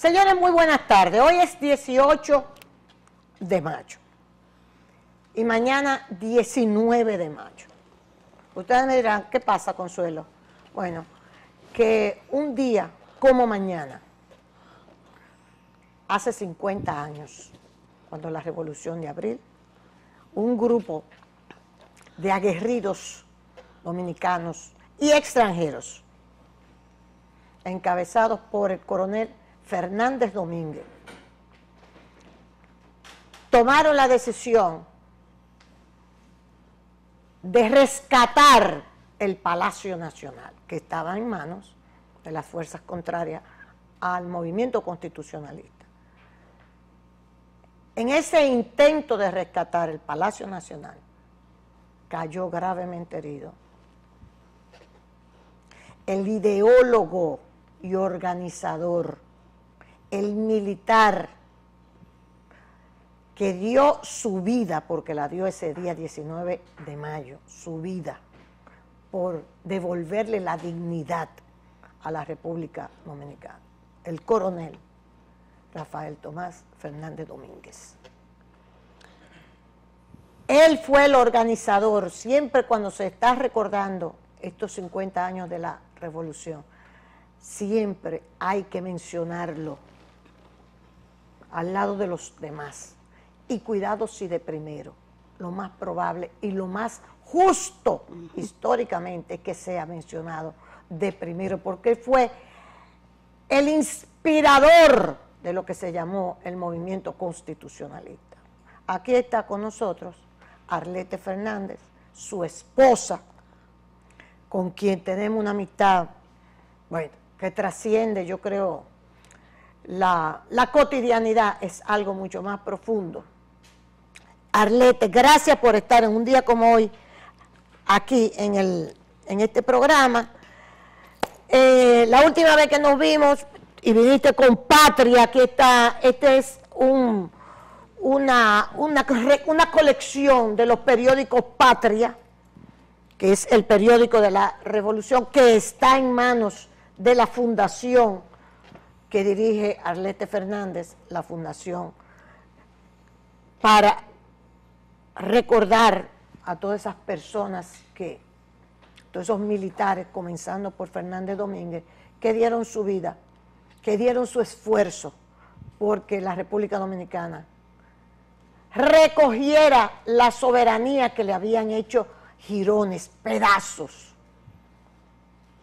Señores, muy buenas tardes. Hoy es 18 de mayo y mañana 19 de mayo. Ustedes me dirán, ¿qué pasa, Consuelo? Bueno, que un día como mañana, hace 50 años, cuando la revolución de abril, un grupo de aguerridos dominicanos y extranjeros, encabezados por el coronel Fernández Domínguez, tomaron la decisión de rescatar el Palacio Nacional, que estaba en manos de las fuerzas contrarias al movimiento constitucionalista. En ese intento de rescatar el Palacio Nacional, cayó gravemente herido el ideólogo y organizador el militar que dio su vida, porque la dio ese día 19 de mayo, su vida, por devolverle la dignidad a la República Dominicana, el coronel Rafael Tomás Fernández Domínguez. Él fue el organizador, siempre cuando se está recordando estos 50 años de la revolución, siempre hay que mencionarlo al lado de los demás. Y cuidado si de primero, lo más probable y lo más justo históricamente que sea mencionado de primero, porque fue el inspirador de lo que se llamó el movimiento constitucionalista. Aquí está con nosotros Arlete Fernández, su esposa, con quien tenemos una amistad, bueno, que trasciende, yo creo, la, cotidianidad es algo mucho más profundo. Arlete, gracias por estar en un día como hoy aquí en, este programa. Eh, la última vez que nos vimos y viniste con Patria, que está, este es un, una, una colección de los periódicos Patria, que es el periódico de la Revolución, que está en manos de la Fundación que dirige Arlete Fernández, la fundación, para recordar a todas esas personas que, todos esos militares, comenzando por Fernández Domínguez, que dieron su vida, que dieron su esfuerzo porque la República Dominicana recogiera la soberanía que le habían hecho girones, pedazos.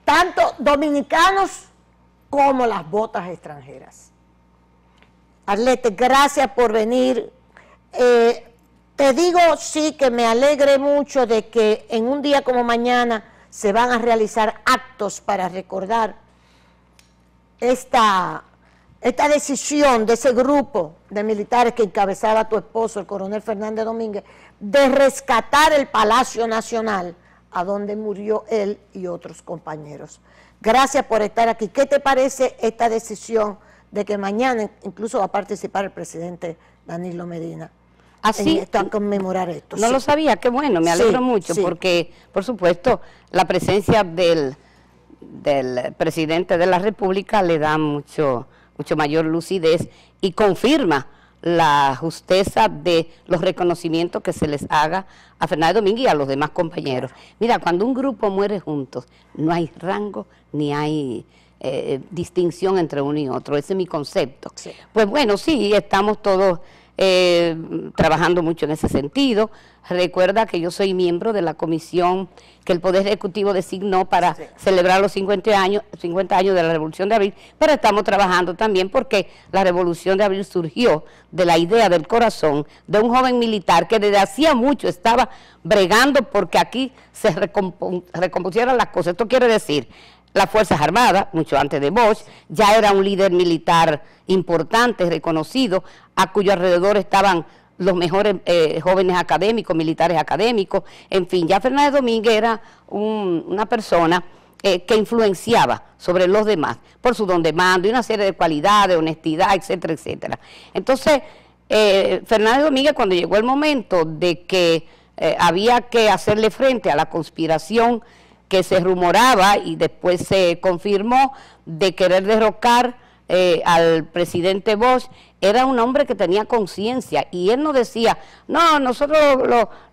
Tanto dominicanos como las botas extranjeras. Arlete, gracias por venir. Eh, te digo sí que me alegre mucho de que en un día como mañana se van a realizar actos para recordar esta, esta decisión de ese grupo de militares que encabezaba tu esposo, el coronel Fernández Domínguez, de rescatar el Palacio Nacional, a donde murió él y otros compañeros. Gracias por estar aquí. ¿Qué te parece esta decisión de que mañana incluso va a participar el presidente Danilo Medina? Así, ¿Ah, esto, a conmemorar esto. No lo sabía, qué bueno, me alegro mucho, porque, por supuesto, la presencia del, del presidente de la República le da mucho, mucho mayor lucidez y confirma la justeza de los reconocimientos que se les haga a Fernando Domínguez y a los demás compañeros. Mira, cuando un grupo muere juntos, no hay rango ni hay eh, distinción entre uno y otro. Ese es mi concepto. Pues bueno, sí, estamos todos eh, trabajando mucho en ese sentido. Recuerda que yo soy miembro de la comisión que el Poder Ejecutivo designó para celebrar los 50 años, 50 años de la Revolución de Abril, pero estamos trabajando también porque la Revolución de Abril surgió de la idea del corazón de un joven militar que desde hacía mucho estaba bregando porque aquí se recompusieran las cosas. Esto quiere decir, las Fuerzas Armadas, mucho antes de Bosch, ya era un líder militar importante, reconocido, a cuyo alrededor estaban los mejores eh, jóvenes académicos, militares académicos, en fin, ya Fernández Domínguez era una persona eh, que influenciaba sobre los demás por su don de mando y una serie de cualidades, honestidad, etcétera, etcétera. Entonces, eh, Fernández Domínguez cuando llegó el momento de que había que hacerle frente a la conspiración, que se rumoraba y después se confirmó de querer derrocar eh, al presidente Bosch, era un hombre que tenía conciencia y él no decía, no, nosotros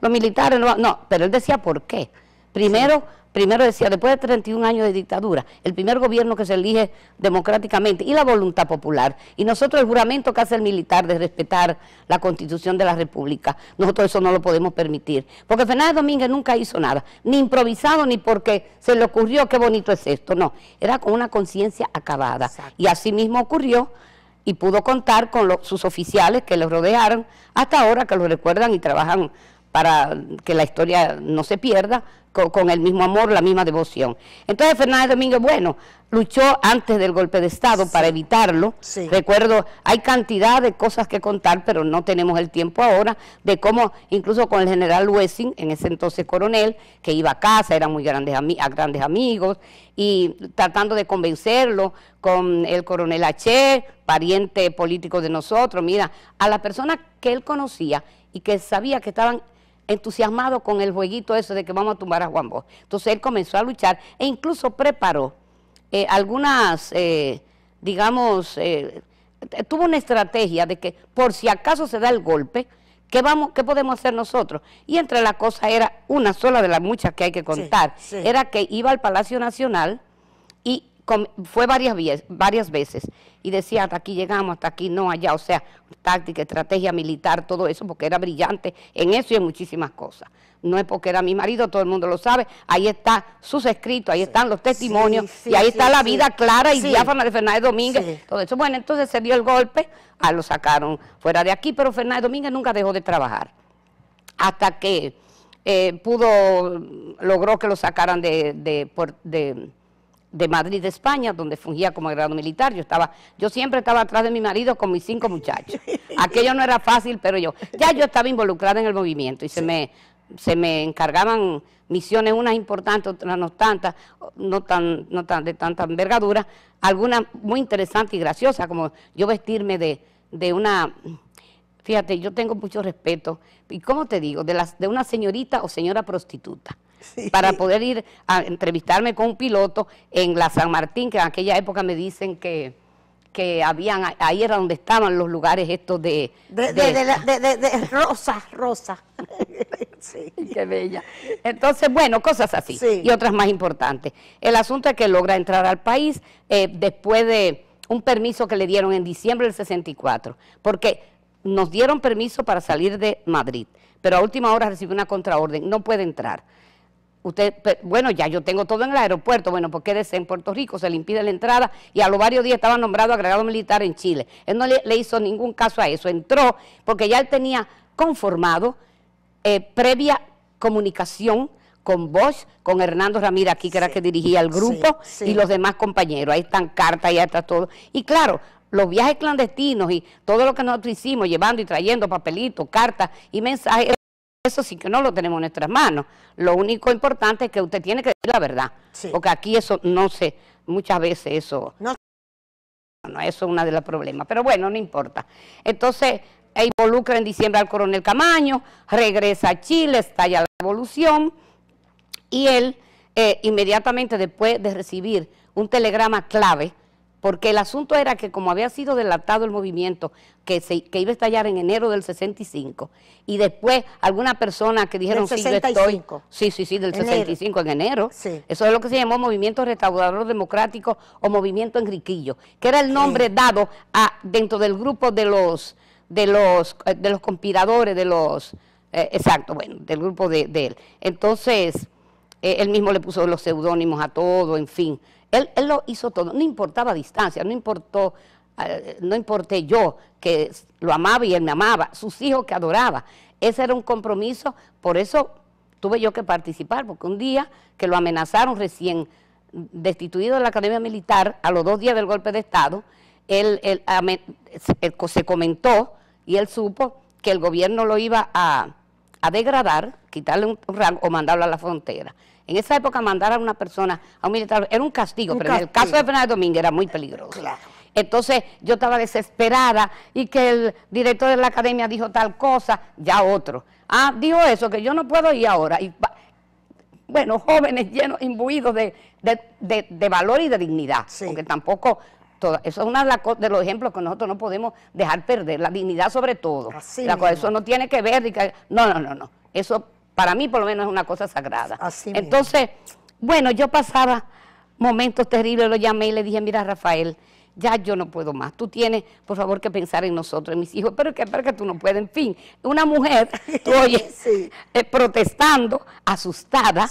los, militares, no, no, pero él decía por qué. Primero, primero decía, después de 31 años de dictadura, el primer gobierno que se elige democráticamente y la voluntad popular. Y nosotros el juramento que hace el militar de respetar la constitución de la República, nosotros eso no lo podemos permitir. Porque Fernández Domínguez nunca hizo nada, ni improvisado, ni porque se le ocurrió qué bonito es esto, no. Era con una conciencia acabada. Y así mismo ocurrió y pudo contar con sus oficiales que lo rodearon hasta ahora que lo recuerdan y trabajan para que la historia no se pierda, con, el mismo amor, la misma devoción. Entonces Fernández Domínguez, bueno, luchó antes del golpe de Estado para evitarlo. Recuerdo, hay cantidad de cosas que contar, pero no tenemos el tiempo ahora, de cómo incluso con el general Wessing, en ese entonces coronel, que iba a casa, eran muy grandes, a grandes amigos, y tratando de convencerlo con el coronel H., pariente político de nosotros, mira, a la persona que él conocía y que sabía que estaban entusiasmado con el jueguito eso de que vamos a tumbar a Juan Bosch. Entonces él comenzó a luchar e incluso preparó eh, algunas, eh, digamos, eh, tuvo una estrategia de que por si acaso se da el golpe, ¿qué, vamos, qué podemos hacer nosotros? Y entre las cosas era una sola de las muchas que hay que contar, era que iba al Palacio Nacional y fue varias, varias veces y decía, hasta aquí llegamos, hasta aquí no, allá, o sea, táctica, estrategia militar, todo eso, porque era brillante en eso y en muchísimas cosas. No es porque era mi marido, todo el mundo lo sabe, ahí está sus escritos, ahí están los testimonios, y ahí está la vida clara y diáfana de Fernández Domínguez, todo eso. Bueno, entonces se dio el golpe, a ah, lo sacaron fuera de aquí, pero Fernández Domínguez nunca dejó de trabajar, hasta que... Eh, pudo, logró que lo sacaran de, de, de Madrid, de España, donde fungía como grado militar. Yo estaba, yo siempre estaba atrás de mi marido con mis cinco muchachos. Aquello no era fácil, pero yo, ya yo estaba involucrada en el movimiento y se me se me encargaban misiones, unas importantes, otras no tantas, no tan, no tan de tanta envergadura, algunas muy interesantes y graciosas, como yo vestirme de, de una Fíjate, yo tengo mucho respeto, y cómo te digo, de, las, de una señorita o señora prostituta, para poder ir a entrevistarme con un piloto en la San Martín, que en aquella época me dicen que, que habían, ahí era donde estaban los lugares estos de... De, de, rosa, rosa. sí. Qué bella. Entonces, bueno, cosas así. Y otras más importantes. El asunto es que logra entrar al país eh, después de un permiso que le dieron en diciembre del 64, porque nos dieron permiso para salir de Madrid, pero a última hora recibió una contraorden, no puede entrar. Usted, bueno, ya yo tengo todo en el aeropuerto, bueno, pues quédese en Puerto Rico, se le impide la entrada y a los varios días estaba nombrado agregado militar en Chile. Él no le, hizo ningún caso a eso, entró porque ya él tenía conformado eh, previa comunicación con Bosch, con Hernando Ramírez aquí, que era que dirigía el grupo, y los demás compañeros. Ahí están cartas, ahí está todo. Y claro, los viajes clandestinos y todo lo que nosotros hicimos, llevando y trayendo papelitos, cartas y mensajes, eso sí que no lo tenemos en nuestras manos. Lo único importante es que usted tiene que decir la verdad, porque aquí eso no se, muchas veces eso... No. eso es uno de los problemas, pero bueno, no importa. Entonces, e involucra en diciembre al coronel Camaño, regresa a Chile, estalla la revolución, y él eh, inmediatamente después de recibir un telegrama clave porque el asunto era que como había sido delatado el movimiento que, se, que iba a estallar en enero del 65 y después alguna persona que dijeron sí, sí, sí, sí, del 65 en enero, eso es lo que se llamó Movimiento Restaurador Democrático o Movimiento Enriquillo, que era el nombre dado a dentro del grupo de los de los eh, de los conspiradores de los eh, exacto, bueno, del grupo de él. Entonces, eh, él mismo le puso los seudónimos a todo, en fin. Él, lo hizo todo, no importaba distancia, no importó, eh, no importé yo que lo amaba y él me amaba, sus hijos que adoraba. Ese era un compromiso, por eso tuve yo que participar, porque un día que lo amenazaron recién destituido de la Academia Militar, a los dos días del golpe de Estado, él, se comentó y él supo que el gobierno lo iba a, a degradar, quitarle un rango o mandarlo a la frontera. En esa época mandar a una persona, a un militar, era un castigo, pero en el caso de Fernando Domínguez era muy peligroso. Entonces yo estaba desesperada y que el director de la academia dijo tal cosa, ya otro. Ah, dijo eso, que yo no puedo ir ahora. Y, bueno, jóvenes llenos, imbuidos de, valor y de dignidad, porque tampoco eso es uno de los ejemplos que nosotros no podemos dejar perder, la dignidad sobre todo. Así la eso no tiene que ver, no, no, no, no. Eso para mí, por lo menos, es una cosa sagrada. Así Entonces, bueno, yo pasaba momentos terribles, lo llamé y le dije, mira, Rafael, ya yo no puedo más. Tú tienes, por favor, que pensar en nosotros, en mis hijos. Pero que, para que tú no puedes. En fin, una mujer, tú oyes, eh, protestando, asustada.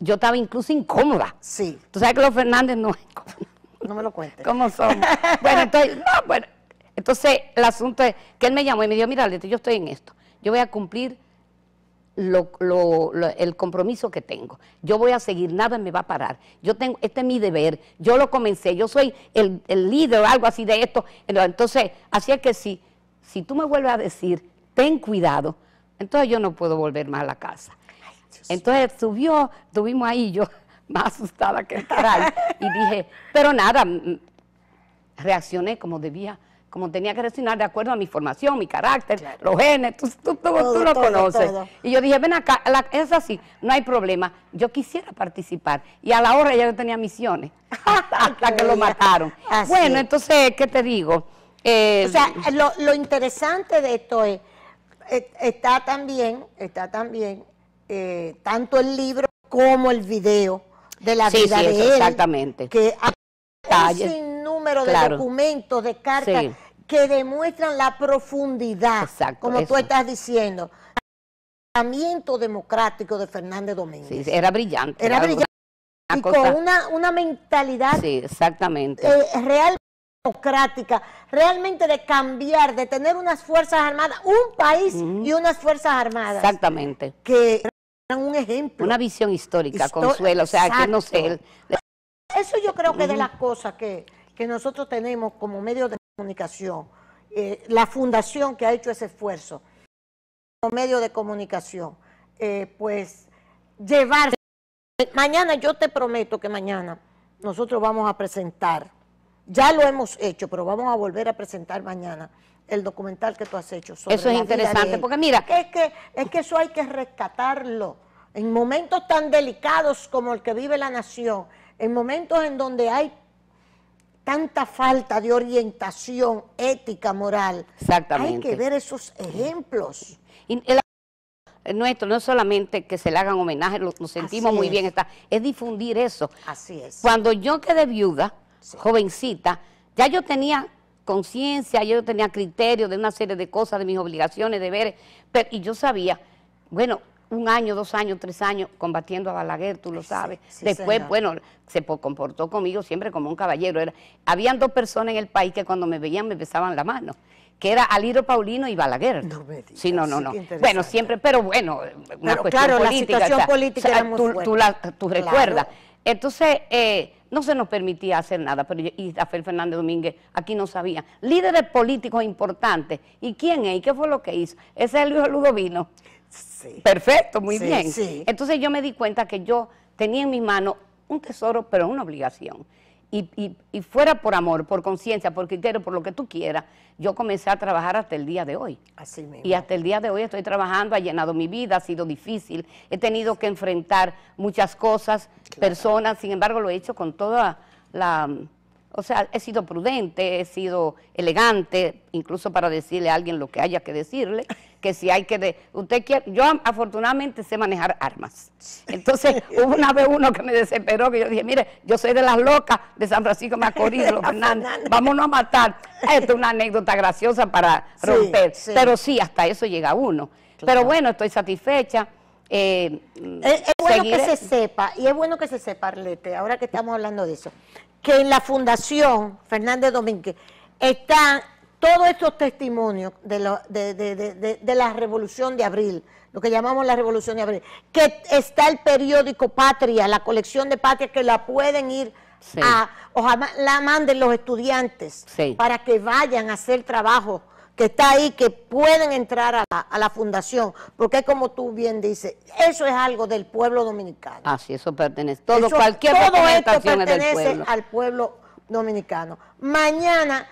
Yo estaba incluso incómoda. Sí. Tú sabes que los Fernández no es No me lo cuentes. ¿Cómo son? bueno, entonces, no, bueno. Entonces, el asunto es que él me llamó y me dijo, mira, yo estoy en esto. Yo voy a cumplir el compromiso que tengo. Yo voy a seguir, nada me va a parar. Yo tengo, este es mi deber, yo lo comencé, yo soy el, líder o algo así de esto. Entonces, así es que si, si tú me vuelves a decir, ten cuidado, entonces yo no puedo volver más a la casa. entonces subió, estuvimos ahí yo más asustada que el caray. y dije, pero nada, mm, reaccioné como debía como tenía que reaccionar de acuerdo a mi formación, mi carácter, los genes, tú, lo conoces. Y yo dije, ven acá, es así, no hay problema, yo quisiera participar. Y a la hora ya yo tenía misiones, hasta, que lo mataron. Bueno, entonces, ¿qué te digo? Eh, o sea, lo, interesante de esto es, eh, está también, está también, eh, tanto el libro como el video de la vida de él, Exactamente. Que Detalles, de documentos, de cartas que demuestran la profundidad, como tú estás diciendo, pensamiento democrático de Fernández Domínguez. era brillante. Era, brillante. Y con una, una mentalidad exactamente. Eh, realmente democrática, realmente de cambiar, de tener unas fuerzas armadas, un país y unas fuerzas armadas. Exactamente. Que eran un ejemplo. Una visión histórica, Consuelo, o sea, que no sé. Eso yo creo que de las cosas que, que nosotros tenemos como medio de comunicación, eh, la fundación que ha hecho ese esfuerzo, como medio de comunicación, eh, pues llevar... Mañana, yo te prometo que mañana nosotros vamos a presentar, ya lo hemos hecho, pero vamos a volver a presentar mañana el documental que tú has hecho sobre Eso es interesante, porque mira... Es que, es que eso hay que rescatarlo. En momentos tan delicados como el que vive la nación, en momentos en donde hay tanta falta de orientación ética, moral. Exactamente. Hay que ver esos ejemplos. Y el nuestro, no solamente que se le hagan homenaje, nos sentimos muy bien, está, es difundir eso. Así es. Cuando yo quedé viuda, jovencita, ya yo tenía conciencia, yo tenía criterio de una serie de cosas, de mis obligaciones, deberes, pero, y yo sabía, bueno, un año, dos años, tres años combatiendo a Balaguer, tú lo sabes. Después, bueno, se comportó conmigo siempre como un caballero. habían dos personas en el país que cuando me veían me besaban la mano, que era Aliro Paulino y Balaguer. No Sí, no, no, no. Bueno, siempre, pero bueno, una cuestión política. la situación política tú, recuerdas. Entonces, eh, no se nos permitía hacer nada, pero y Rafael Fernández Domínguez aquí no sabía. Líderes políticos importantes, ¿y quién es? ¿Y qué fue lo que hizo? Ese es Luis Ludovino. Perfecto, muy bien. Entonces yo me di cuenta que yo tenía en mis manos un tesoro, pero una obligación. Y, y, y fuera por amor, por conciencia, por criterio, por lo que tú quieras, yo comencé a trabajar hasta el día de hoy. Así mismo. Y hasta el día de hoy estoy trabajando, ha llenado mi vida, ha sido difícil, he tenido que enfrentar muchas cosas, personas, sin embargo lo he hecho con toda la o sea, he sido prudente, he sido elegante, incluso para decirle a alguien lo que haya que decirle, que si hay que... usted quiere, yo afortunadamente sé manejar armas. Entonces, hubo una vez uno que me desesperó, que yo dije, mire, yo soy de las locas de San Francisco Macorís, de los vámonos a matar. Esta es una anécdota graciosa para romper. Pero sí, hasta eso llega uno. Pero bueno, estoy satisfecha. Eh, es, bueno que se sepa, y es bueno que se sepa, Arlete, ahora que estamos hablando de eso, que en la Fundación Fernández Domínguez están todos estos testimonios de, la Revolución de Abril, lo que llamamos la Revolución de Abril, que está el periódico Patria, la colección de Patria, que la pueden ir a, ojalá la manden los estudiantes para que vayan a hacer trabajo que está ahí, que pueden entrar a la, fundación, porque como tú bien dices, eso es algo del pueblo dominicano. Así, sí, eso pertenece, todo, cualquier todo esto pertenece al pueblo dominicano. Mañana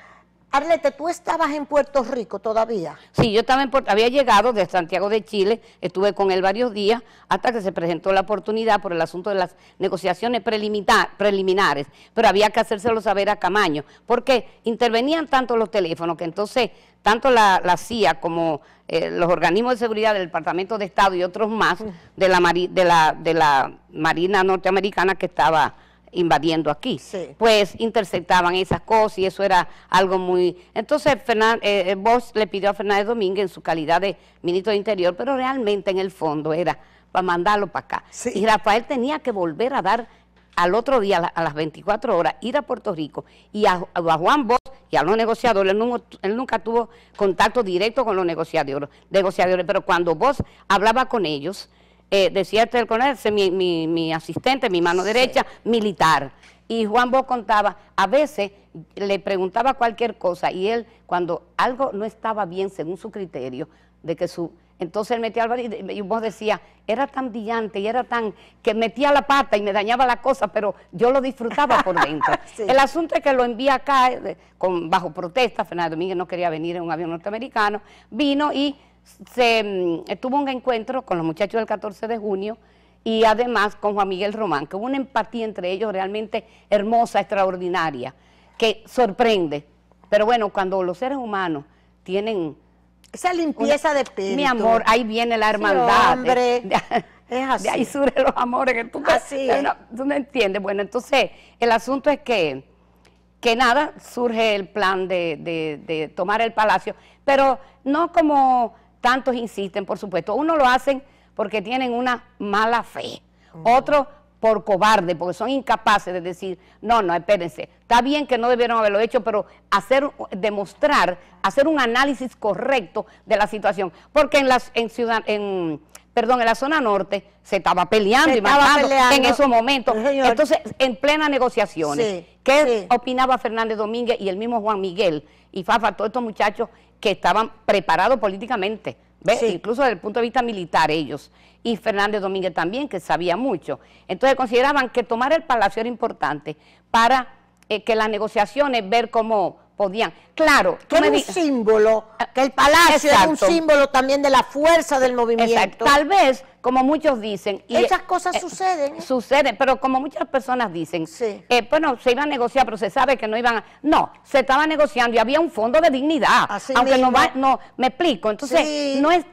Arlete, ¿tú estabas en Puerto Rico todavía? Sí, yo estaba en Puerto, había llegado de Santiago de Chile, estuve con él varios días hasta que se presentó la oportunidad por el asunto de las negociaciones preliminares, pero había que hacérselo saber a Camaño, porque intervenían tanto los teléfonos que entonces tanto la, CIA como eh, los organismos de seguridad del Departamento de Estado y otros más de la, de la, de la Marina norteamericana que estaba invadiendo aquí. Pues interceptaban esas cosas y eso era algo muy... Entonces vos eh, eh le pidió a Fernández Domínguez en su calidad de ministro de Interior, pero realmente en el fondo era para mandarlo para acá. Y Rafael tenía que volver a dar al otro día, a las 24 horas, ir a Puerto Rico y a, Juan Bosch y a los negociadores, él nunca, tuvo contacto directo con los negociadores, negociadores pero cuando vos hablaba con ellos, eh, decía este Coronel, mi, asistente, mi mano derecha, militar. Y Juan vos contaba, a veces le preguntaba cualquier cosa y él, cuando algo no estaba bien según su criterio, de que su... Entonces él metía al y, y vos decía, era tan brillante y era tan... que metía la pata y me dañaba la cosa, pero yo lo disfrutaba por dentro. El asunto es que lo envía acá, eh, con, bajo protesta, Fernando Domínguez no quería venir en un avión norteamericano, vino y se mm, tuvo un encuentro con los muchachos del 14 de junio y además con Juan Miguel Román, que hubo una empatía entre ellos realmente hermosa, extraordinaria, que sorprende. Pero bueno, cuando los seres humanos tienen... Esa limpieza de espíritu. Mi amor, ahí viene la hermandad. es así. ahí surgen los amores que tú, así no, entiendes. Bueno, entonces el asunto es que que nada, surge el plan de, tomar el palacio, pero no como tantos insisten, por supuesto. Uno lo hacen porque tienen una mala fe, mm. otros otro por cobarde, porque son incapaces de decir, no, no, espérense, está bien que no debieron haberlo hecho, pero hacer, demostrar, hacer un análisis correcto de la situación, porque en las, en ciudad, en, perdón, en la zona norte se estaba peleando y matando en esos momentos. Entonces, en plena negociaciones, ¿qué opinaba Fernández Domínguez y el mismo Juan Miguel y Fafa, todos estos muchachos que estaban preparados políticamente, incluso desde el punto de vista militar ellos, y Fernández Domínguez también, que sabía mucho. Entonces consideraban que tomar el palacio era importante para eh, que las negociaciones, ver cómo podían. Claro, que era un símbolo, que el ah, palacio es era un símbolo también de la fuerza del movimiento. Tal vez como muchos dicen. Y, Esas eh, cosas eh, suceden. ¿eh? Suceden, pero como muchas personas dicen, bueno, se iba a negociar, pero se sabe que no iban a... No, se estaba negociando y había un fondo de dignidad. Así aunque no va, no, me explico. Entonces, no es,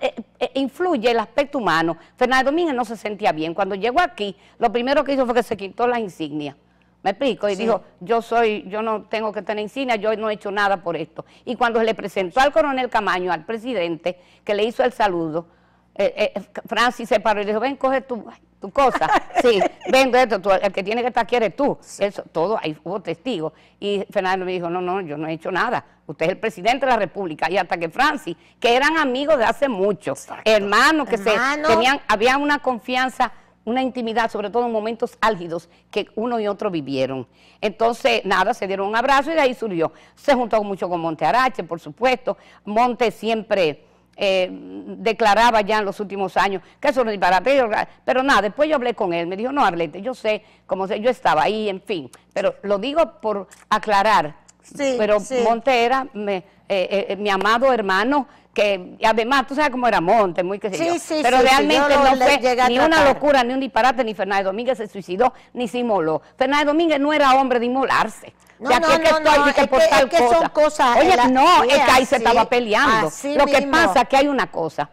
influye el aspecto humano. Fernando Domínguez no se sentía bien. Cuando llegó aquí, lo primero que hizo fue que se quitó la insignia. ¿Me explico? Y dijo, yo soy, yo no tengo que tener insignia, yo no he hecho nada por esto. Y cuando le presentó al coronel Camaño, al presidente, que le hizo el saludo, eh, eh, Francis se paró y dijo, ven, coge tu, cosa. Sí, ven, esto, el que tiene que estar aquí eres tú. Eso, todo, ahí hubo testigos. Y Fernando me dijo, no, no, yo no he hecho nada. Usted es el presidente de la República. Y hasta que Francis, que eran amigos de hace mucho, hermanos que se tenían, había una confianza una intimidad, sobre todo en momentos álgidos que uno y otro vivieron. Entonces, nada, se dieron un abrazo y de ahí surgió. Se juntó mucho con Monte Arache, por supuesto. Monte siempre eh, declaraba ya en los últimos años que eso no es disparate, pero, nada, después yo hablé con él, me dijo, no, Arlete, yo sé, como sé, yo estaba ahí, en fin, pero lo digo por aclarar, sí, pero sí. era eh, eh, eh, mi amado hermano, que además tú sabes cómo era Monte, muy que sé pero realmente no fue ni una locura, ni un disparate, ni Fernández Domínguez se suicidó, ni se inmoló. Fernández Domínguez no era hombre de inmolarse no, que estoy, es que, son cosas. Oye, no, es que ahí se estaba peleando. Lo que pasa es que hay una cosa,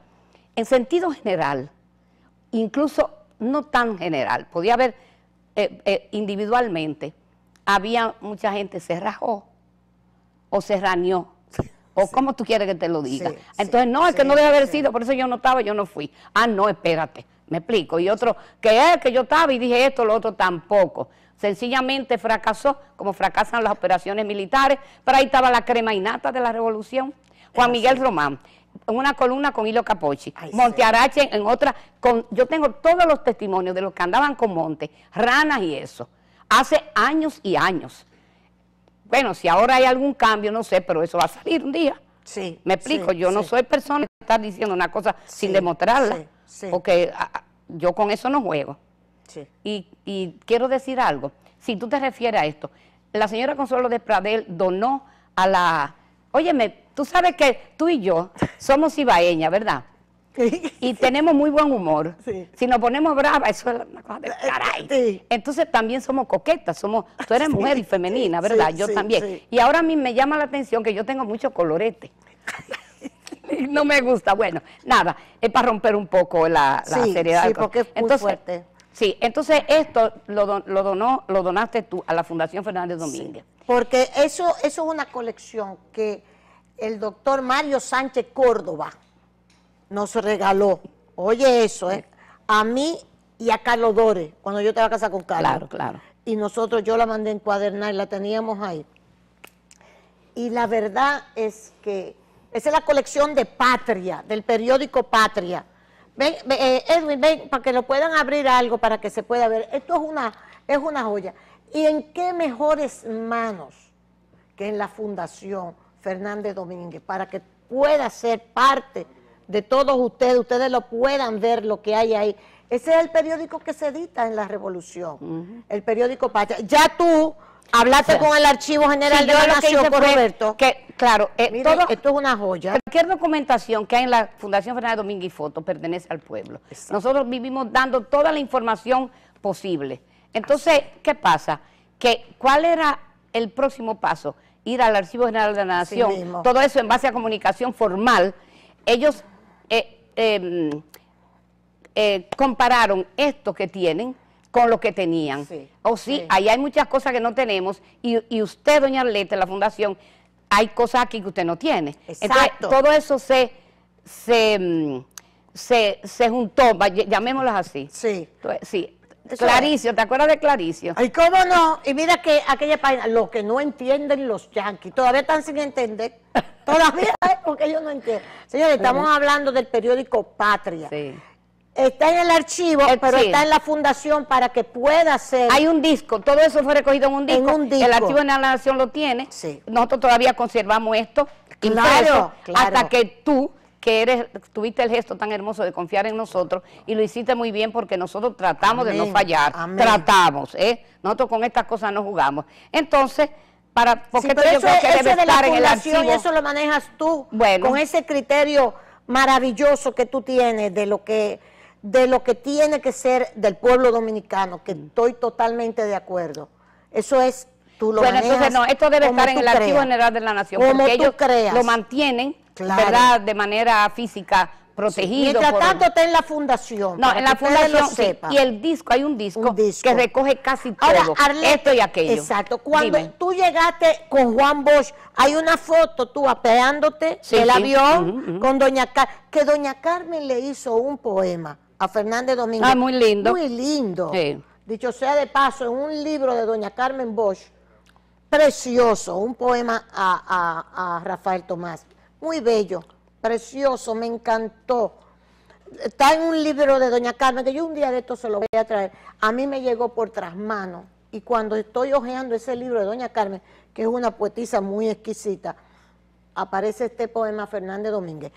en sentido general, incluso no tan general, podía haber eh, eh, individualmente, había mucha gente se rajó o se raneó. O como tú quieres que te lo diga. Entonces, no, es que no debe haber sido, por eso yo no estaba, yo no fui. Ah, no, espérate, me explico. Y otro, que es que yo estaba y dije esto, lo otro tampoco. Sencillamente fracasó, como fracasan las operaciones militares. Pero ahí estaba la crema innata de la revolución. Juan ah, Miguel Román, una columna con Hilo Capochi, Monte Montearache en otra, con, yo tengo todos los testimonios de los que andaban con Monte, ranas y eso, hace años y años. Bueno, si ahora hay algún cambio, no sé, pero eso va a salir un día. Me explico, yo no soy persona que está diciendo una cosa sin demostrarla, porque ah, ah, yo con eso no juego. Y, quiero decir algo, si tú te refieres a esto, la señora Consuelo de Pradel donó a la... Óyeme, tú sabes que tú y yo somos ibaeñas, ¿verdad? y tenemos muy buen humor. Si nos ponemos bravas, eso es una cosa de eh, caray. Entonces también somos coquetas, somos, tú eres mujer y femenina, ¿verdad? yo también. Y ahora a mí me llama la atención que yo tengo mucho colorete. no me gusta. Bueno, nada, es para romper un poco la, la seriedad. Sí, es muy fuerte. Sí, entonces esto lo, donó, lo donaste tú a la Fundación Fernández Domínguez. porque eso, eso es una colección que el doctor Mario Sánchez Córdoba nos regaló. Oye eso, ¿eh? A mí y a Carlos Dore. cuando yo estaba a casa con Carlos. Claro, claro. Y nosotros, yo la mandé encuadernar y la teníamos ahí. Y la verdad es que esa es la colección de Patria, del periódico Patria Ven, eh, Edwin, ven, para que lo puedan abrir algo, para que se pueda ver. Esto es una, es una joya. ¿Y en qué mejores manos que en la Fundación Fernández Domínguez, para que pueda ser parte de todos ustedes, ustedes lo puedan ver lo que hay ahí. Ese es el periódico que se edita en la Revolución, el periódico Pacha. Ya tú Hablaste con el Archivo General de la Nación, Roberto. Que, claro, eh, esto es una joya. Cualquier documentación que hay en la Fundación Fernanda Domínguez y Foto pertenece al pueblo. Nosotros vivimos dando toda la información posible. Entonces, ¿qué pasa? Que, ¿Cuál era el próximo paso? Ir al Archivo General de la Nación. todo eso en base a comunicación formal. Ellos eh, em, eh, compararon esto que tienen con lo que tenían. o oh, sí, ahí hay muchas cosas que no tenemos y, usted, doña Arlete la fundación, hay cosas aquí que usted no tiene. Exacto. Entonces, todo eso se, se, mm, se, juntó, llamémoslas así. Sí. sí. Claricio, ¿te acuerdas de Claricio? Ay, cómo no. Y mira que aquella página, lo que no entienden los yanquis, todavía están sin entender. Todavía, porque ellos no entienden. Señores, estamos hablando del periódico Patria. Sí. Está en el archivo, eh, pero está en la fundación para que pueda ser... Hay un disco, todo eso fue recogido en un disco. En un disco. El archivo de la nación lo tiene. Sí. Nosotros todavía conservamos esto. Claro, claro. Hasta que tú, que eres, tuviste el gesto tan hermoso de confiar en nosotros y lo hiciste muy bien porque nosotros tratamos de no fallar. Tratamos, ¿eh? Nosotros con estas cosas no jugamos. Entonces... Para, porque sí, eso, estar en el archivo. eso lo manejas tú bueno. con ese criterio maravilloso que tú tienes de lo que de lo que tiene que ser del pueblo dominicano, que mm. estoy totalmente de acuerdo. Eso es, tú lo Bueno, entonces no, esto debe estar en el Archivo General de la Nación, porque ellos creas. lo mantienen, ¿verdad?, de manera física, protegido. mientras tanto está en la fundación. No, en la fundación. Y el disco, hay un disco, que recoge casi todo. esto y aquello. Exacto. Cuando tú llegaste con Juan Bosch, hay una foto tú apeándote del avión con Doña Carmen, que Doña Carmen le hizo un poema a Fernández Domínguez, Ah, muy lindo. Muy lindo. Dicho sea de paso, en un libro de doña Carmen Bosch, precioso, un poema a, Rafael Tomás. Muy bello, precioso, me encantó está en un libro de Doña Carmen, que yo un día de esto se lo voy a traer, a mí me llegó por trasmano y cuando estoy hojeando ese libro de Doña Carmen, que es una poetisa muy exquisita, aparece este poema Fernández Domínguez.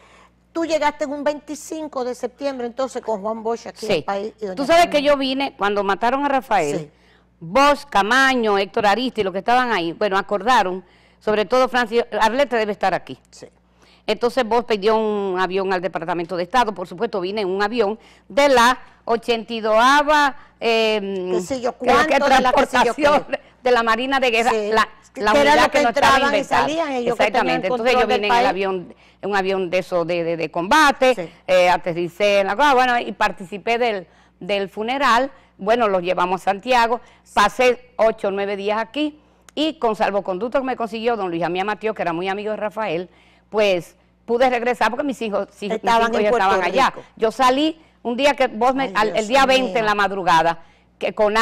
Tú llegaste en un 25 de septiembre entonces con Juan Bosch aquí sí. en el país. Tú sabes que yo vine cuando mataron a Rafael. Sí. Bosch, Camaño, Héctor Aristi, los que estaban ahí, bueno, acordaron, sobre todo Francis, Arlete debe estar aquí. Sí. Entonces vos pidió un avión al Departamento de Estado, por supuesto vine en un avión de la 82 eh, ¿Qué cuánto de la de la Marina de Guerra, la, que unidad que, Exactamente, entonces ellos vienen en el avión, en un avión de eso de, combate, eh, aterricé en la cosa, ah, bueno, y participé del, del funeral, bueno, los llevamos a Santiago, pasé ocho o nueve días aquí, y con salvoconducto que me consiguió don Luis Amía Mateo, que era muy amigo de Rafael, pues pude regresar porque mis hijos, estaban ya estaban allá. Yo salí un día que vos me, el día 20 en la madrugada,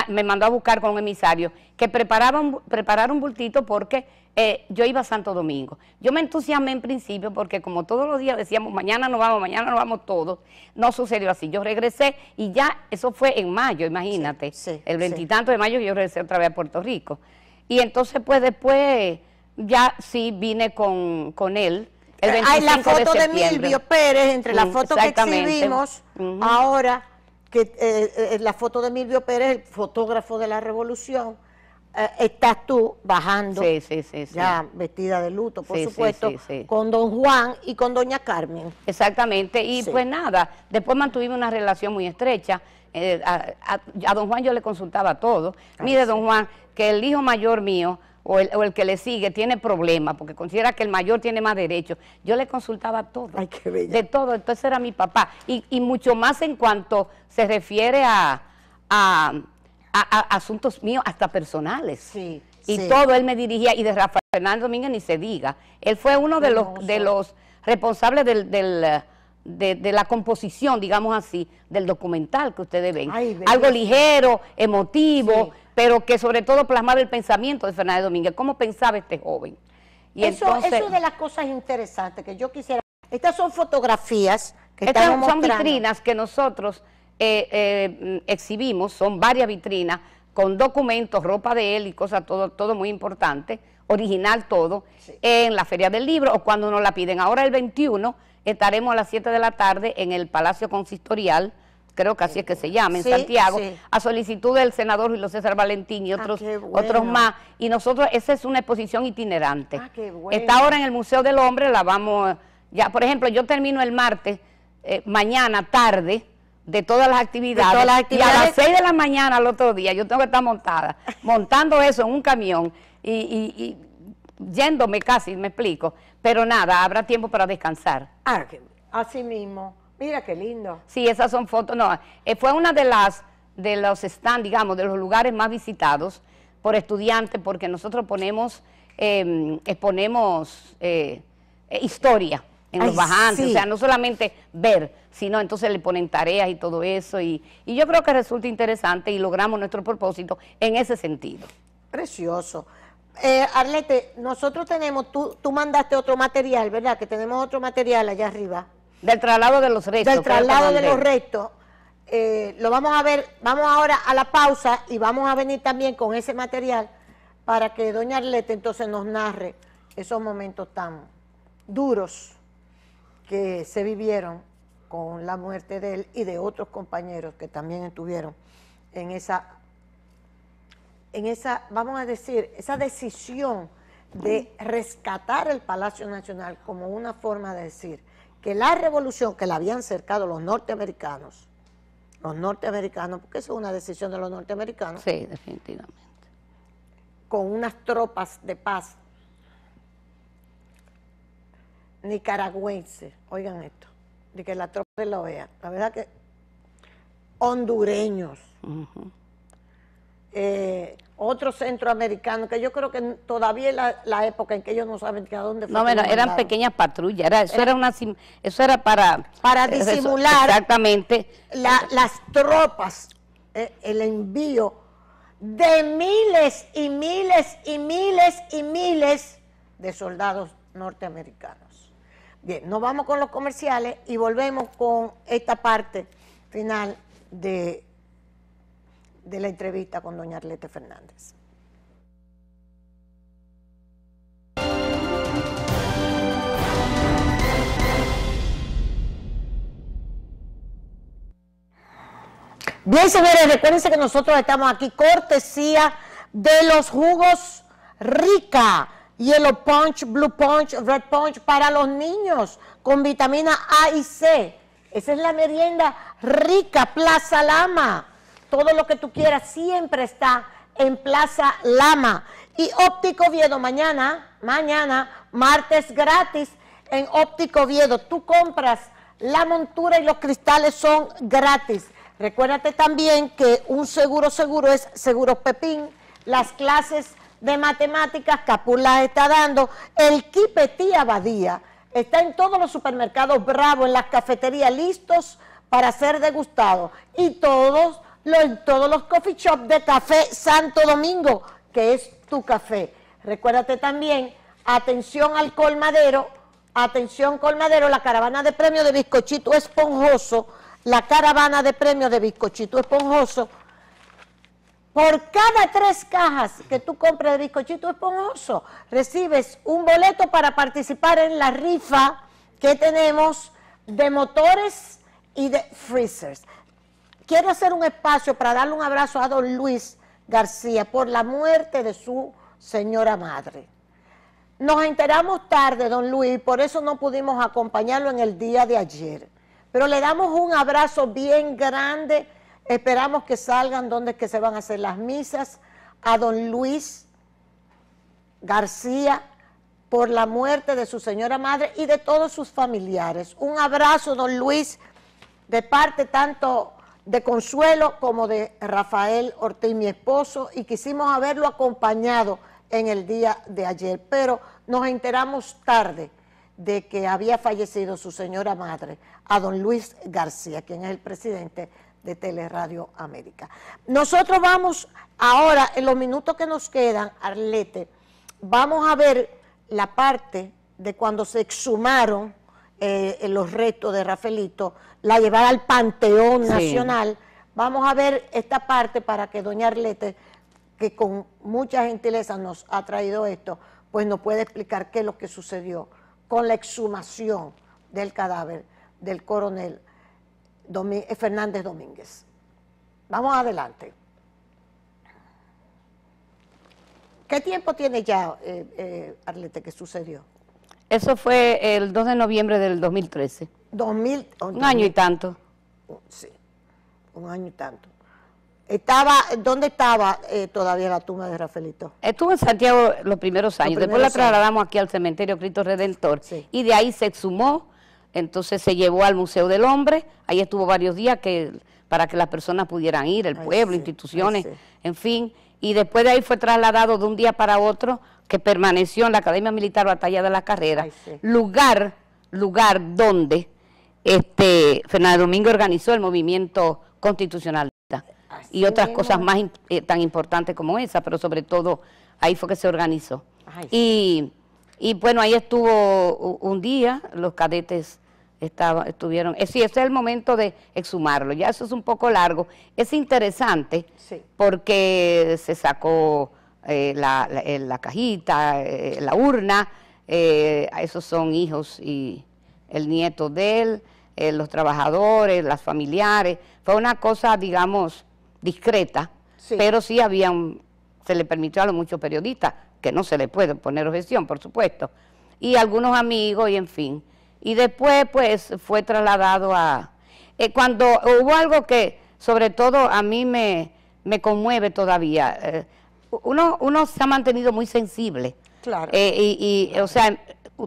me mandó a buscar con un emisario, que preparaban, prepararon un bultito porque eh, yo iba a Santo Domingo. Yo me entusiasmé en principio porque como todos los días decíamos, mañana nos vamos, mañana nos vamos todos, no sucedió así. Yo regresé y ya, eso fue en mayo, imagínate, el veintitanto de mayo yo regresé otra vez a Puerto Rico. Y entonces pues después ya sí vine con, él. El 25 la foto de, de Pérez entre las fotos que exhibimos ahora que eh, eh, la foto de Milvio Pérez, fotógrafo de la revolución, eh, estás tú bajando, ya vestida de luto, por supuesto, con don Juan y con doña Carmen. Exactamente, y pues nada, después mantuvimos una relación muy estrecha. a, don Juan yo le consultaba todo. Mire, don Juan, que el hijo mayor mío o el, que le sigue tiene problemas, porque considera que el mayor tiene más derechos. Yo le consultaba todo, de todo, entonces era mi papá. Y, y, mucho más en cuanto se refiere a, a, asuntos míos, hasta personales. Sí, y todo él me dirigía, y de Rafael Fernández Domínguez ni se diga. Él fue uno de los, de los responsables del, del de, la composición, digamos así, del documental que ustedes ven. Algo ligero, emotivo, pero que sobre todo plasmaba el pensamiento de Fernández Domínguez, cómo pensaba este joven. Y eso, es eso de las cosas interesantes que yo quisiera... Estas son fotografías que Estas son vitrinas que nosotros eh, eh, exhibimos, son varias vitrinas, con documentos, ropa de él y cosas, todo, todo muy importante, original todo, en la Feria del Libro o cuando nos la piden. Ahora el 21 estaremos a las 7 de la tarde en el Palacio Consistorial creo que así es que se llama, en Santiago, a solicitud del senador Julio César Valentín y ah, otros, otros más. Y nosotros, esa es una exposición itinerante. Ah, Está ahora en el Museo del Hombre, la vamos, ya, por ejemplo, yo termino el martes, eh, mañana, tarde, de todas, las actividades, Y a las 6 de la mañana al otro día, yo tengo que estar montada, montando eso en un camión y, y, y yéndome casi, me explico. Pero nada, habrá tiempo para descansar. Ah, así mismo. Mira qué lindo. Sí, esas son fotos. No, eh, fue una de las de los stand, digamos, de los lugares más visitados por estudiantes, porque nosotros ponemos, em, exponemos eh, eh, historia en los bajantes, o sea, no solamente ver, sino entonces le ponen tareas y todo eso, y, yo creo que resulta interesante y logramos nuestro propósito en ese sentido. Precioso. Eh, Arlete, nosotros tenemos, tú, tú mandaste otro material, ¿verdad? Que tenemos otro material allá arriba. Del traslado de los restos. Del traslado de los restos. Eh, lo vamos a ver, vamos ahora a la pausa y vamos a venir también con ese material para que doña Arlete entonces nos narre esos momentos tan duros que se vivieron con la muerte de él y de otros compañeros que también estuvieron en esa, en esa, vamos a decir, esa decisión de rescatar el Palacio Nacional como una forma de decir que la revolución que la habían cercado los norteamericanos, los norteamericanos, porque eso es una decisión de los norteamericanos. Sí, definitivamente. Con unas tropas de paz nicaragüenses, oigan esto, de que la tropa de la OEA, la verdad que hondureños otro eh, otro centroamericano que yo creo que todavía es la, época en que ellos no saben que a dónde fueron No, eran pequeñas patrullas, eso, era, para... Para disimular exactamente las tropas, eh, el envío de miles y miles y miles y miles de soldados norteamericanos. Bien, nos vamos con los comerciales y volvemos con esta parte final de de la entrevista con doña Arlete Fernández. Bien, señores, recuérdense que nosotros estamos aquí cortesía de los jugos rica, Yellow Punch, Blue Punch, Red Punch para los niños con vitamina A y C. Esa es la merienda rica, Plaza Lama todo lo que tú quieras siempre está en Plaza Lama. Y Óptico Viedo, mañana, mañana, martes gratis en Óptico Viedo. Tú compras la montura y los cristales son gratis. Recuérdate también que un seguro seguro es Seguro Pepín, las clases de matemáticas Capula está dando, el quipetía Abadía está en todos los supermercados Bravo, en las cafeterías listos para ser degustados y todos en todos los coffee shops de Café Santo Domingo, que es tu café. Recuérdate también, atención al colmadero, atención colmadero, la caravana de premio de bizcochito esponjoso, la caravana de premio de bizcochito esponjoso, por cada tres cajas que tú compres de bizcochito esponjoso, recibes un boleto para participar en la rifa que tenemos de motores y de freezers quiero hacer un espacio para darle un abrazo a don Luis García por la muerte de su señora madre. Nos enteramos tarde, don Luis, por eso no pudimos acompañarlo en el día de ayer. Pero le damos un abrazo bien grande. Esperamos que salgan donde que se van a hacer las misas a don Luis García por la muerte de su señora madre y de todos sus familiares. Un abrazo, don Luis, de parte tanto de Consuelo como de Rafael Ortiz, mi esposo, y quisimos haberlo acompañado en el día de ayer, pero nos enteramos tarde de que había fallecido su señora madre, a don Luis García, quien es el presidente de Teleradio América. Nosotros vamos ahora, en los minutos que nos quedan, Arlete, vamos a ver la parte de cuando se exhumaron eh, los restos de Rafaelito, la llevar al Panteón Nacional. Vamos a ver esta parte para que doña Arlete, que con mucha gentileza nos ha traído esto, pues nos puede explicar qué es lo que sucedió con la exhumación del cadáver del coronel eh, Fernández Domínguez. Vamos adelante. ¿Qué tiempo tiene ya, eh, Arlete, que sucedió? Eso fue el 2 de noviembre del 2013. 2000, un año y tanto. Oh, sí, un año y tanto. Estaba, ¿Dónde estaba eh, todavía la tumba de Rafaelito? Estuvo en Santiago los primeros años. Después la trasladamos aquí al cementerio Cristo Redentor. Y de ahí se exhumó, entonces se llevó al Museo del Hombre. Ahí estuvo varios días que para que las personas pudieran ir, el pueblo, instituciones, en fin. Y después de ahí fue trasladado de un día para otro que permaneció en la Academia Militar Batalla de la Carrera, lugar, lugar donde este, Fernando Domingo organizó el movimiento constitucionalista y otras cosas más eh, tan importantes como esa, pero sobre todo ahí fue que se organizó. y, bueno, ahí estuvo un día, los cadetes estaba, estuvieron... Eh, sí, ese es el momento de exhumarlo, ya eso es un poco largo. Es interesante porque se sacó eh, eh, la, cajita, eh, la urna, esos son hijos y el nieto de él, los trabajadores, las familiares. Fue una cosa, digamos, discreta, pero sí había se le permitió a los muchos periodistas, que no se le puede poner objeción, por supuesto, y algunos amigos y en fin. Y después, pues, fue trasladado a... cuando hubo algo que sobre todo a mí me, conmueve todavía uno, uno se ha mantenido muy sensible. Claro. Eh, y, o sea,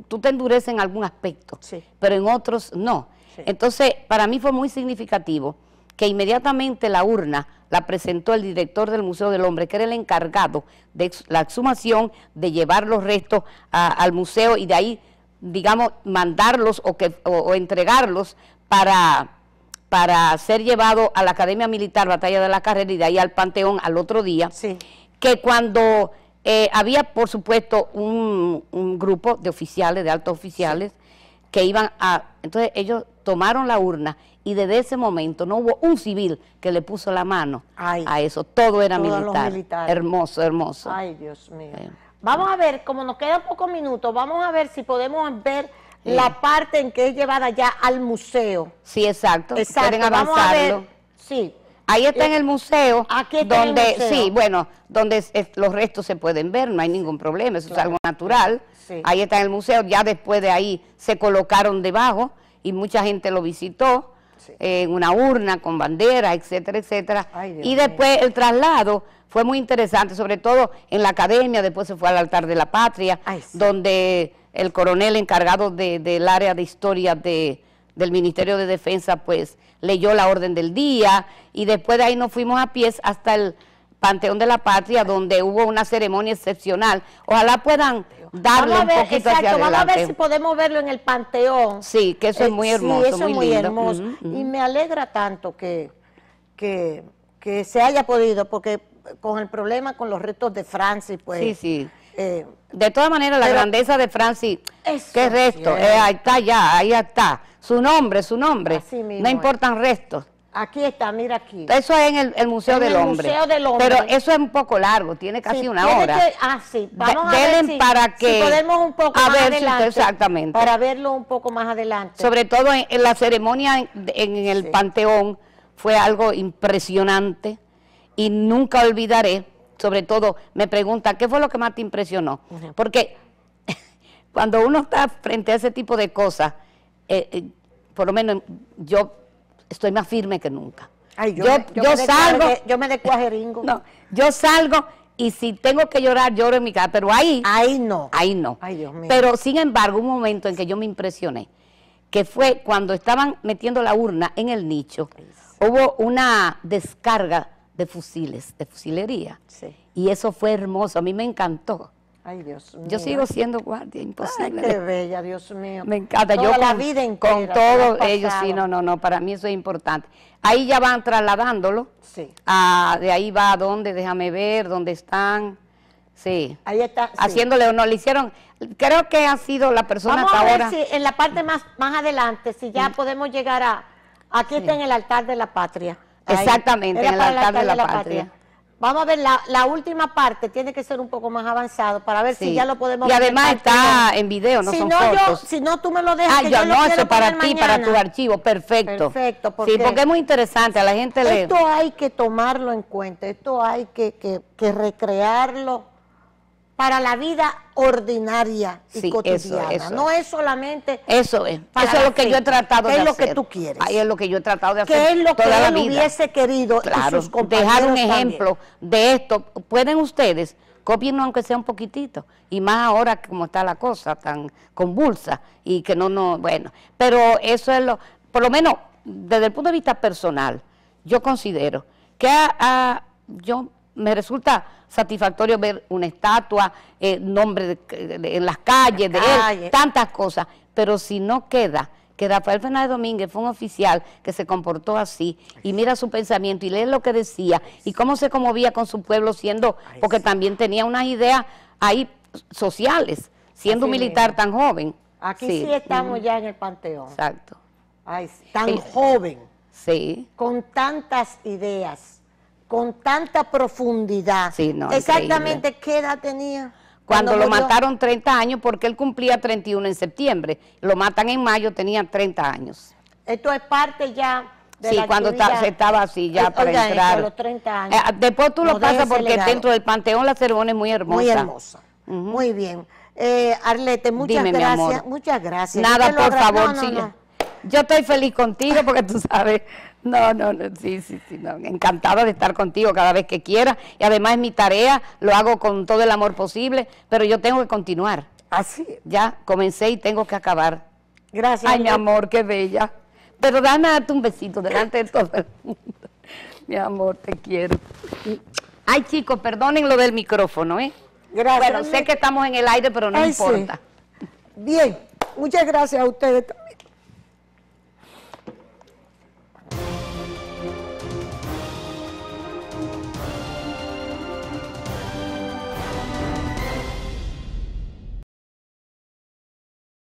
tú te endureces en algún aspecto, pero en otros no. Entonces, para mí fue muy significativo que inmediatamente la urna la presentó el director del Museo del Hombre, que era el encargado de la exhumación, de llevar los restos al museo y de ahí, digamos, mandarlos o, que, entregarlos para, para ser llevado a la Academia Militar Batalla de la Carrera y de ahí al Panteón al otro día. Sí que cuando eh, había, por supuesto, un, grupo de oficiales, de altos oficiales, que iban a... Entonces ellos tomaron la urna y desde ese momento no hubo un civil que le puso la mano a eso. Todo era militar. Hermoso, hermoso. Ay, Dios mío. Eh. Vamos a ver, como nos quedan pocos minutos, vamos a ver si podemos ver eh. la parte en que es llevada ya al museo. Sí, exacto. Exacto. avanzarlo. sí, Ahí está en eh, el museo. donde, Sí, bueno, donde los restos se pueden ver, no hay ningún problema, eso es algo natural. Ahí está en el museo, ya después de ahí se colocaron debajo y mucha gente lo visitó eh, en una urna con bandera, etcétera, etcétera. y después el traslado fue muy interesante, sobre todo en la academia, después se fue al altar de la patria, donde el coronel encargado del área de historia del Ministerio de Defensa, pues leyó la orden del día y después de ahí nos fuimos a pies hasta el Panteón de la Patria, donde hubo una ceremonia excepcional. Ojalá puedan darle un poquito Vamos a ver si podemos verlo en el Panteón. Sí, que eso es eh, muy hermoso, muy, hermoso. Y me alegra tanto que, que, se haya podido, porque con el problema, con los restos de Francis, pues... Sí, sí. Eh, de todas maneras, la grandeza de Francis, qué resto, eh, ahí está ya, ahí está su nombre, su nombre. no importan restos. Aquí está, mira aquí. Eso es en el, Museo, del, hombre. Pero eso es un poco largo, tiene casi una hora. ah, sí, vamos a ver si, para que, podemos un poco más adelante. exactamente. Para verlo un poco más adelante. Sobre todo en, la ceremonia en, el Panteón fue algo impresionante y nunca olvidaré, sobre todo me pregunta, ¿qué fue lo que más te impresionó? Porque cuando uno está frente a ese tipo de cosas, eh, eh, por lo menos yo estoy más firme que nunca. yo, yo, yo, salgo. yo No, yo salgo y si tengo que llorar, lloro en mi casa. Pero ahí. Ahí no. Ahí no. Pero sin embargo, un momento en que yo me impresioné, que fue cuando estaban metiendo la urna en el nicho, hubo una descarga de fusiles, de fusilería. Y eso fue hermoso. A mí me encantó. Ay, Dios Yo sigo siendo guardia, imposible. Ay, qué bella, Dios mío. Me encanta. yo la vida con todos ellos, sí, no, no, no, para mí eso es importante. Ahí ya van trasladándolo. Sí. Ah, de ahí va a dónde, déjame ver, dónde están. Sí. Ahí está. Sí. Haciéndole no, le hicieron, creo que ha sido la persona Vamos a ver ahora. Si en la parte más, más adelante, si ya mm. podemos llegar a, aquí está en el altar de la patria. Exactamente, en el altar, de la, patria. Vamos a ver, la, última parte tiene que ser un poco más avanzado para ver si ya lo podemos Y además está en video, no si no, Yo, si no, tú me lo dejas. yo, yo no, eso para ti, para tu archivo, perfecto. Perfecto. sí, porque es muy interesante, a la gente le... Esto hay que tomarlo en cuenta, esto hay que, que, que recrearlo para la vida ordinaria y cotidiana. No es solamente. Eso es. eso es lo que yo he tratado de hacer. es lo que tú quieres. Ahí es lo que yo he tratado de hacer. es lo que hubiese querido. Claro, sus dejar un ejemplo de esto. Pueden ustedes, copiarnos aunque sea un poquitito. Y más ahora como está la cosa tan convulsa y que no, no. Bueno, pero eso es lo. Por lo menos desde el punto de vista personal, yo considero que a, yo me resulta satisfactorio ver una estatua, eh, nombre en las calles de tantas cosas. Pero si no queda que Rafael Fernández Domínguez fue un oficial que se comportó así y mira su pensamiento y lee lo que decía y cómo se conmovía con su pueblo siendo, porque también tenía unas ideas ahí sociales, siendo un militar tan joven. Aquí sí, estamos ya en el panteón. Exacto. tan joven. Sí. Con tantas ideas con tanta profundidad. Sí, Exactamente, ¿qué edad tenía? Cuando, lo mataron 30 años, porque él cumplía 31 en septiembre. Lo matan en mayo, tenía 30 años. Esto es parte ya de sí, cuando se estaba así ya eh, para entrar. Los 30 eh, años. después tú lo pasas porque dentro del panteón la ceremonia es muy hermosa. Muy hermosa. Muy bien. Eh, Arlete, muchas gracias. Muchas gracias. Nada, por favor, Yo estoy feliz contigo porque tú sabes no, no, no, sí, sí, sí, encantada de estar contigo cada vez que quiera y además es mi tarea, lo hago con todo el amor posible, pero yo tengo que continuar. Así. Ah, ya comencé y tengo que acabar. Gracias. Ay, mi amor, qué bella. Pero dánate un besito delante de todo el mundo. mi amor, te quiero. Ay, chicos, perdonen lo del micrófono, ¿eh? Gracias. Bueno, sé que estamos en el aire, pero no importa. Bien, muchas gracias a ustedes.